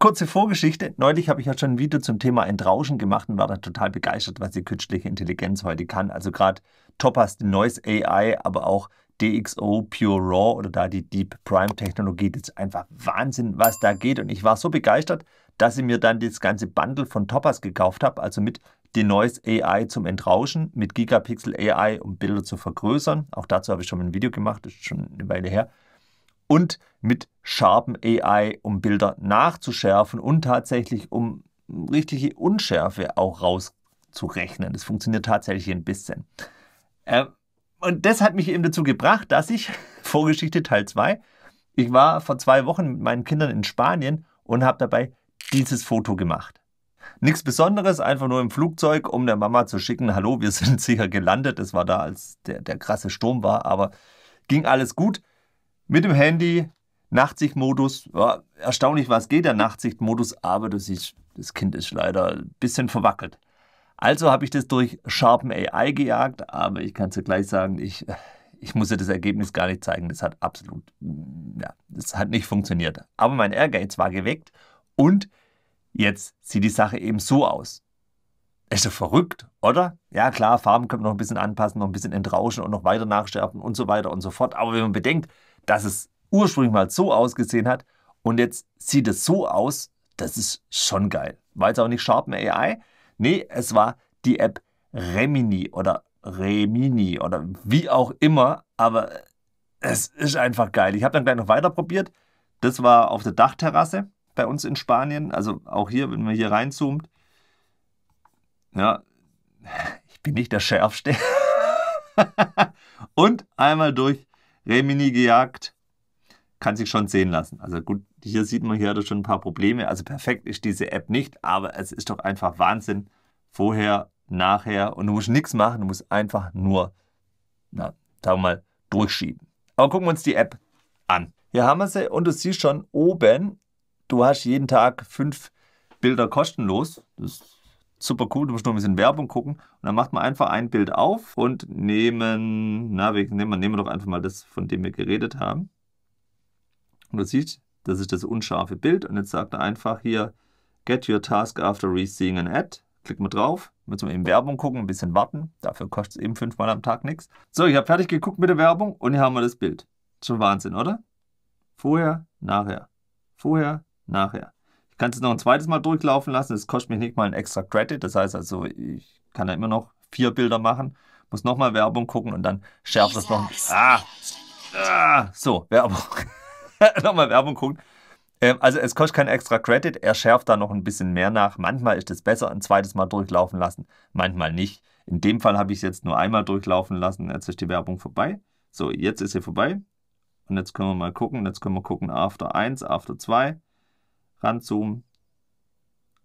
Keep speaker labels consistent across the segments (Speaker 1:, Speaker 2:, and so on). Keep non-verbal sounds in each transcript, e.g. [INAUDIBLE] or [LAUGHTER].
Speaker 1: Kurze Vorgeschichte. Neulich habe ich ja schon ein Video zum Thema Entrauschen gemacht und war da total begeistert, was die künstliche Intelligenz heute kann. Also gerade Topaz Noise AI, aber auch DXO Pure Raw oder da die Deep Prime Technologie. Das ist einfach Wahnsinn, was da geht. Und ich war so begeistert, dass ich mir dann das ganze Bundle von Topaz gekauft habe, also mit Denoise AI zum Entrauschen, mit Gigapixel AI, um Bilder zu vergrößern. Auch dazu habe ich schon ein Video gemacht, das ist schon eine Weile her und mit Sharpen AI, um Bilder nachzuschärfen und tatsächlich um richtige Unschärfe auch rauszurechnen. Das funktioniert tatsächlich ein bisschen. Ähm, und das hat mich eben dazu gebracht, dass ich, [LAUGHS] Vorgeschichte Teil 2, ich war vor zwei Wochen mit meinen Kindern in Spanien und habe dabei dieses Foto gemacht. Nichts Besonderes, einfach nur im Flugzeug, um der Mama zu schicken, hallo, wir [LAUGHS] sind sicher gelandet. Es war da, als der, der krasse Sturm war, aber ging alles gut mit dem Handy, Nachtsichtmodus, ja, erstaunlich was geht der Nachtsichtmodus, aber du siehst, das Kind ist leider ein bisschen verwackelt. Also habe ich das durch Sharpen AI gejagt, aber ich kann es ja gleich sagen, ich, ich muss ja das Ergebnis gar nicht zeigen. Das hat absolut, mm, ja, das hat nicht funktioniert. Aber mein Ehrgeiz war geweckt und jetzt sieht die Sache eben so aus. Ist doch verrückt, oder? Ja, klar, Farben können wir noch ein bisschen anpassen, noch ein bisschen entrauschen und noch weiter nachschärfen und so weiter und so fort. Aber wenn man bedenkt, dass es ursprünglich mal so ausgesehen hat und jetzt sieht es so aus, das ist schon geil. War jetzt auch nicht Sharpen AI? nee, es war die App Remini oder Remini oder wie auch immer, aber es ist einfach geil. Ich habe dann gleich noch weiter probiert. Das war auf der Dachterrasse bei uns in Spanien, also auch hier, wenn man hier reinzoomt. Ja, ich bin nicht der Schärfste. [LAUGHS] Und einmal durch Remini gejagt. Kann sich schon sehen lassen. Also gut, hier sieht man, hier hat er schon ein paar Probleme. Also perfekt ist diese App nicht, aber es ist doch einfach Wahnsinn. Vorher, nachher und du musst nichts machen, du musst einfach nur, na, sagen wir mal, durchschieben. Aber gucken wir uns die App an. Hier haben wir sie und du siehst schon oben, du hast jeden Tag fünf Bilder kostenlos. Das super cool, du musst nur ein bisschen Werbung gucken. Und dann macht man einfach ein Bild auf und nehmen, na, wir nehmen, nehmen wir doch einfach mal das, von dem wir geredet haben. Und du siehst, das ist das unscharfe Bild. Und jetzt sagt er einfach hier, get your task after re-seeing an ad. Klicken wir drauf, müssen wir eben Werbung gucken, ein bisschen warten. Dafür kostet es eben fünfmal am Tag nichts. So, ich habe fertig geguckt mit der Werbung und hier haben wir das Bild. Schon Wahnsinn, oder? Vorher, nachher. Vorher, nachher kannst es noch ein zweites Mal durchlaufen lassen. Das kostet mich nicht mal ein extra Credit. Das heißt also, ich kann da immer noch vier Bilder machen, muss nochmal Werbung gucken und dann schärft das noch. Ah, ah, so, Werbung. [LAUGHS] nochmal Werbung gucken. Ähm, also es kostet kein extra Credit, er schärft da noch ein bisschen mehr nach. Manchmal ist es besser, ein zweites Mal durchlaufen lassen, manchmal nicht. In dem Fall habe ich es jetzt nur einmal durchlaufen lassen, jetzt ist die Werbung vorbei. So, jetzt ist sie vorbei. Und jetzt können wir mal gucken, jetzt können wir gucken, After 1, After 2 ranzoomen.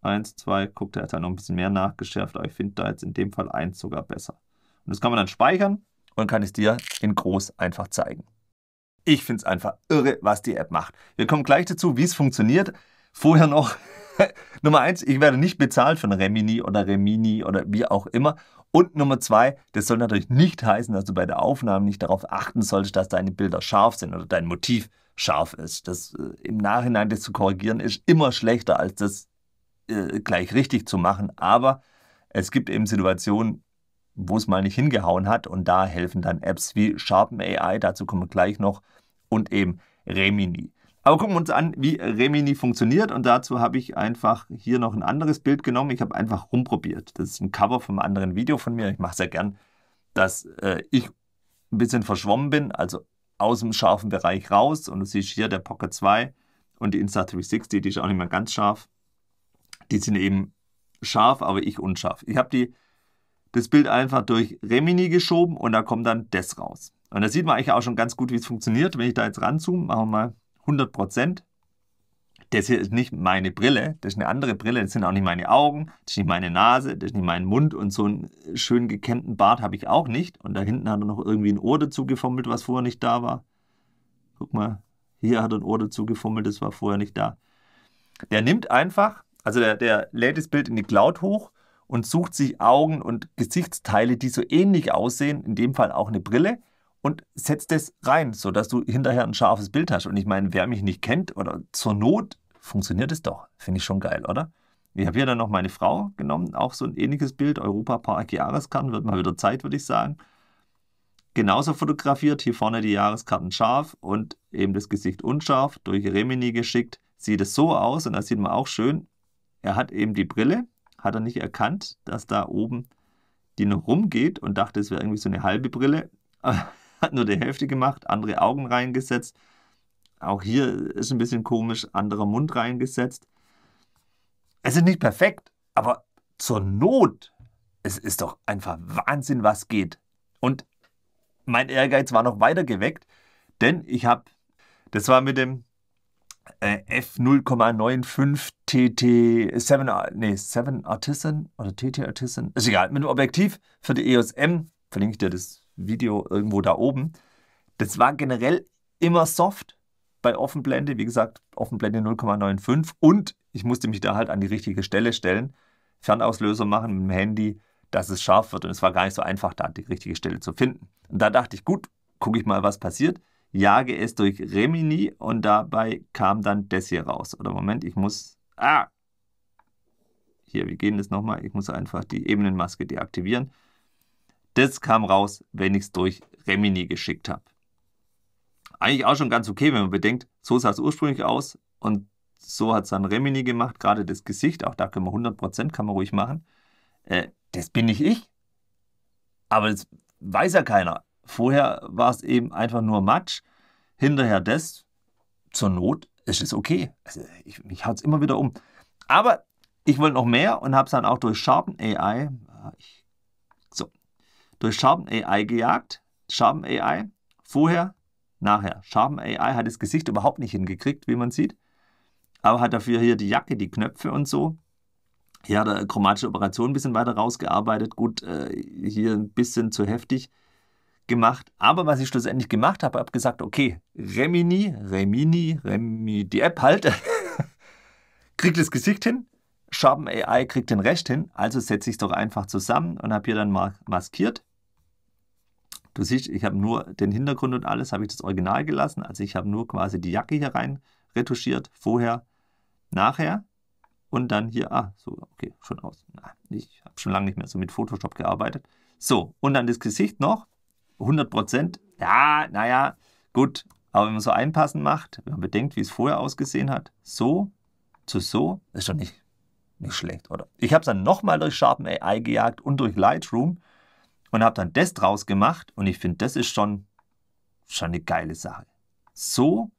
Speaker 1: 1, 2, guckt, er hat da halt noch ein bisschen mehr nachgeschärft, aber ich finde da jetzt in dem Fall 1 sogar besser. Und das kann man dann speichern und kann es dir in groß einfach zeigen. Ich finde es einfach irre, was die App macht. Wir kommen gleich dazu, wie es funktioniert. Vorher noch [LAUGHS] Nummer eins, ich werde nicht bezahlt von Remini oder Remini oder wie auch immer. Und Nummer zwei, das soll natürlich nicht heißen, dass du bei der Aufnahme nicht darauf achten solltest, dass deine Bilder scharf sind oder dein Motiv scharf ist. Das äh, im Nachhinein das zu korrigieren ist immer schlechter, als das äh, gleich richtig zu machen. Aber es gibt eben Situationen, wo es mal nicht hingehauen hat und da helfen dann Apps wie Sharpen AI, dazu kommen wir gleich noch, und eben Remini. Aber gucken wir uns an, wie Remini funktioniert und dazu habe ich einfach hier noch ein anderes Bild genommen. Ich habe einfach rumprobiert. Das ist ein Cover vom anderen Video von mir. Ich mache es ja gern, dass äh, ich ein bisschen verschwommen bin, also aus dem scharfen Bereich raus. Und du siehst hier der Pocket 2 und die Insta360, die ist auch nicht mehr ganz scharf. Die sind eben scharf, aber ich unscharf. Ich habe das Bild einfach durch Remini geschoben und da kommt dann das raus. Und da sieht man eigentlich auch schon ganz gut, wie es funktioniert. Wenn ich da jetzt ranzoome, machen wir mal 100 das hier ist nicht meine Brille, das ist eine andere Brille, das sind auch nicht meine Augen, das ist nicht meine Nase, das ist nicht mein Mund und so einen schön gekämmten Bart habe ich auch nicht. Und da hinten hat er noch irgendwie ein Ohr dazu gefummelt, was vorher nicht da war. Guck mal, hier hat er ein Ohr dazu gefummelt, das war vorher nicht da. Der nimmt einfach, also der, der lädt das Bild in die Cloud hoch und sucht sich Augen und Gesichtsteile, die so ähnlich aussehen, in dem Fall auch eine Brille und setzt das rein, sodass du hinterher ein scharfes Bild hast. Und ich meine, wer mich nicht kennt oder zur Not funktioniert es doch. Finde ich schon geil, oder? Ich habe hier dann noch meine Frau genommen, auch so ein ähnliches Bild. Europa Park Jahreskarten, wird mal wieder Zeit, würde ich sagen. Genauso fotografiert, hier vorne die Jahreskarten scharf und eben das Gesicht unscharf, durch Remini geschickt. Sieht es so aus und da sieht man auch schön. Er hat eben die Brille, hat er nicht erkannt, dass da oben die noch rumgeht und dachte, es wäre irgendwie so eine halbe Brille. [LAUGHS] hat nur die Hälfte gemacht, andere Augen reingesetzt auch hier ist ein bisschen komisch anderer Mund reingesetzt. Es ist nicht perfekt, aber zur Not, es ist doch einfach Wahnsinn, was geht. Und mein Ehrgeiz war noch weiter geweckt, denn ich habe, das war mit dem äh, F0,95 TT 7, nee, 7 Artisan oder TT Artisan, ist egal, mit dem Objektiv für die EOS M, verlinke ich dir das Video irgendwo da oben. Das war generell immer soft, bei Offenblende. Wie gesagt, Offenblende 0,95 und ich musste mich da halt an die richtige Stelle stellen, Fernauslöser machen mit dem Handy, dass es scharf wird. Und es war gar nicht so einfach, da die richtige Stelle zu finden. Und da dachte ich, gut, gucke ich mal, was passiert. Jage es durch Remini und dabei kam dann das hier raus. Oder Moment, ich muss. Ah! Hier, wir gehen das nochmal. Ich muss einfach die Ebenenmaske deaktivieren. Das kam raus, wenn ich es durch Remini geschickt habe eigentlich auch schon ganz okay, wenn man bedenkt, so sah es ursprünglich aus und so hat es dann Remini gemacht, gerade das Gesicht, auch da können wir 100%, kann man ruhig machen. Äh, das bin nicht ich, aber das weiß ja keiner. Vorher war es eben einfach nur Matsch, hinterher das, zur Not ist es okay. Also ich, mich haut es immer wieder um. Aber ich wollte noch mehr und habe es dann auch durch Sharpen AI, ah, ich, so, durch Sharpen AI gejagt. Sharpen AI, vorher nachher. Sharpen AI hat das Gesicht überhaupt nicht hingekriegt, wie man sieht, aber hat dafür hier die Jacke, die Knöpfe und so. Hier hat er chromatische Operation ein bisschen weiter rausgearbeitet, gut, äh, hier ein bisschen zu heftig gemacht. Aber was ich schlussendlich gemacht habe, habe gesagt, okay, Remini, Remini, Remi, die App halt, [LAUGHS] kriegt das Gesicht hin, Sharpen AI kriegt den Rest hin, also setze ich es doch einfach zusammen und habe hier dann mal maskiert Du siehst, ich habe nur den Hintergrund und alles, habe ich das Original gelassen. Also ich habe nur quasi die Jacke hier rein retuschiert, vorher, nachher. Und dann hier, ah, so, okay, schon aus. Na, ich habe schon lange nicht mehr so mit Photoshop gearbeitet. So, und dann das Gesicht noch. 100 Prozent. Ja, naja, gut. Aber wenn man so einpassen macht, wenn man bedenkt, wie es vorher ausgesehen hat, so zu so, ist doch nicht, nicht schlecht, oder? Ich habe es dann nochmal durch Sharpen AI gejagt und durch Lightroom und habe dann das draus gemacht und ich finde, das ist schon, schon eine geile Sache. So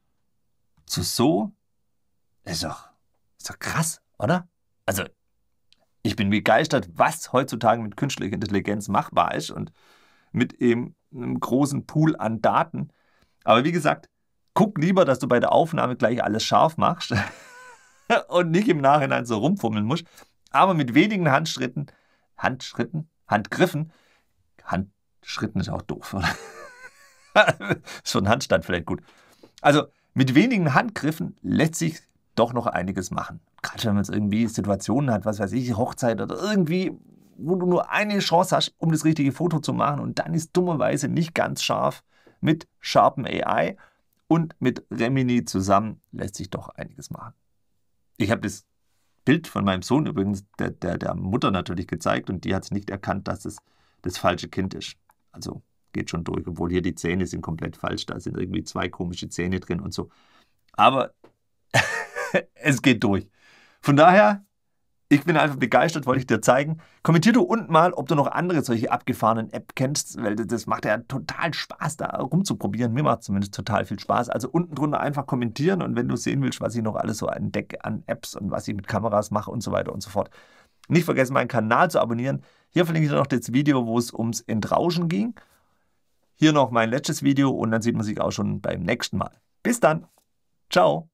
Speaker 1: zu so ist doch, ist doch krass, oder? Also, ich bin begeistert, was heutzutage mit künstlicher Intelligenz machbar ist und mit eben einem großen Pool an Daten. Aber wie gesagt, guck lieber, dass du bei der Aufnahme gleich alles scharf machst [LAUGHS] und nicht im Nachhinein so rumfummeln musst. Aber mit wenigen Handschritten, Handschritten, Handgriffen Handschritten ist auch doof, oder? [LAUGHS] so ein Handstand vielleicht gut. Also mit wenigen Handgriffen lässt sich doch noch einiges machen. Gerade wenn man jetzt irgendwie Situationen hat, was weiß ich, Hochzeit oder irgendwie, wo du nur eine Chance hast, um das richtige Foto zu machen und dann ist dummerweise nicht ganz scharf. Mit sharpen AI und mit Remini zusammen lässt sich doch einiges machen. Ich habe das Bild von meinem Sohn übrigens der, der, der Mutter natürlich gezeigt und die hat es nicht erkannt, dass es das falsche Kind ist. Also geht schon durch, obwohl hier die Zähne sind komplett falsch, da sind irgendwie zwei komische Zähne drin und so. Aber [LAUGHS] es geht durch. Von daher, ich bin einfach begeistert, wollte ich dir zeigen. Kommentier du unten mal, ob du noch andere solche abgefahrenen App kennst, weil das macht ja total Spaß, da rumzuprobieren. Mir macht zumindest total viel Spaß. Also unten drunter einfach kommentieren und wenn du sehen willst, was ich noch alles so entdecke an Apps und was ich mit Kameras mache und so weiter und so fort. Nicht vergessen, meinen Kanal zu abonnieren. Hier verlinke ich noch das Video, wo es ums Entrauschen ging. Hier noch mein letztes Video und dann sieht man sich auch schon beim nächsten Mal. Bis dann. Ciao.